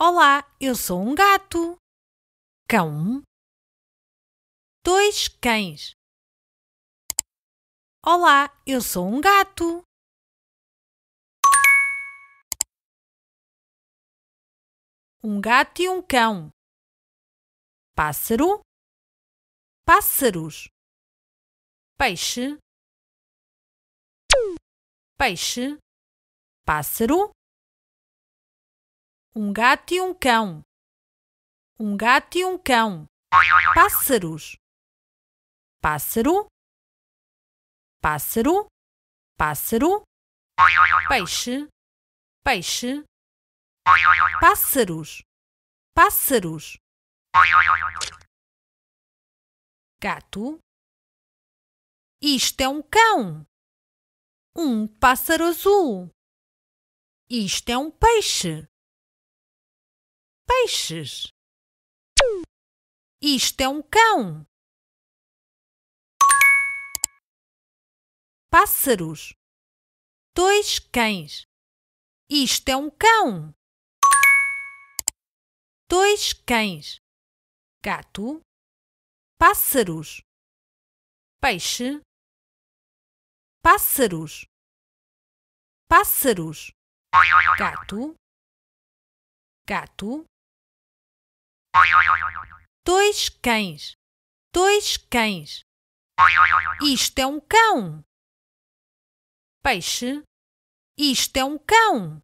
Olá, eu sou um gato. Cão. Dois cães. Olá, eu sou um gato. Um gato e um cão. Pássaro. Pássaros. Peixe. Peixe. Pássaro. Um gato e um cão. Um gato e um cão. Pássaros. Pássaro. Pássaro. Pássaro. Peixe. Peixe. Pássaros. Pássaros. Gato. Isto é um cão. Um pássaro azul. Isto é um peixe peixes. Isto é um cão. Pássaros. Dois cães. Isto é um cão. Dois cães. Gato. Pássaros. Peixe. Pássaros. Pássaros. Gato. Gato. Dois cães. Dois cães. Isto é um cão. Peixe. Isto é um cão.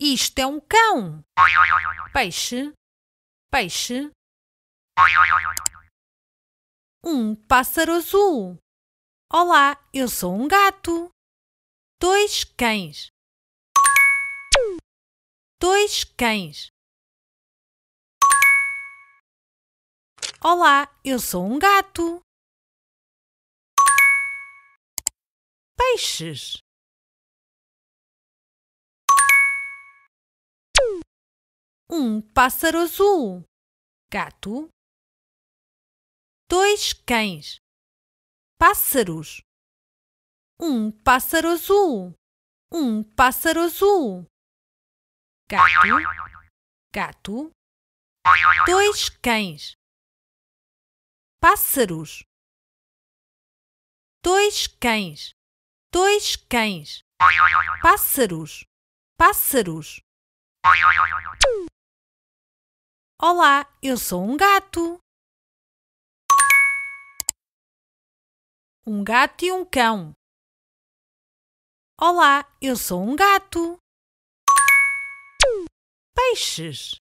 Isto é um cão. Peixe. Peixe. Um pássaro azul. Olá, eu sou um gato. Dois cães. Dois cães. Olá, eu sou um gato. Peixes. Um pássaro azul. Gato. Dois cães. Pássaros. Um pássaro azul. Um pássaro azul. Gato. Gato. Dois cães pássaros. Dois cães, dois cães, pássaros, pássaros. Olá, eu sou um gato. Um gato e um cão. Olá, eu sou um gato. Peixes.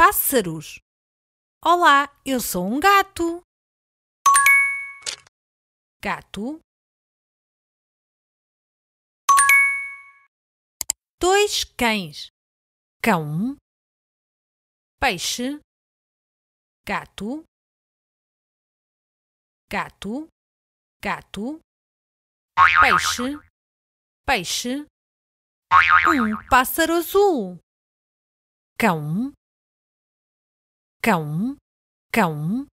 pássaros. Olá, eu sou um gato. Gato. Dois cães. Cão. Peixe. Gato. Gato. Gato. Peixe. Peixe. Um pássaro azul. Cão cão, cão.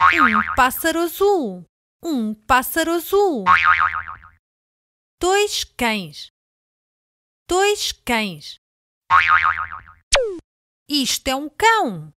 Um pássaro azul, um pássaro azul. Dois cães, dois cães. Isto é um cão.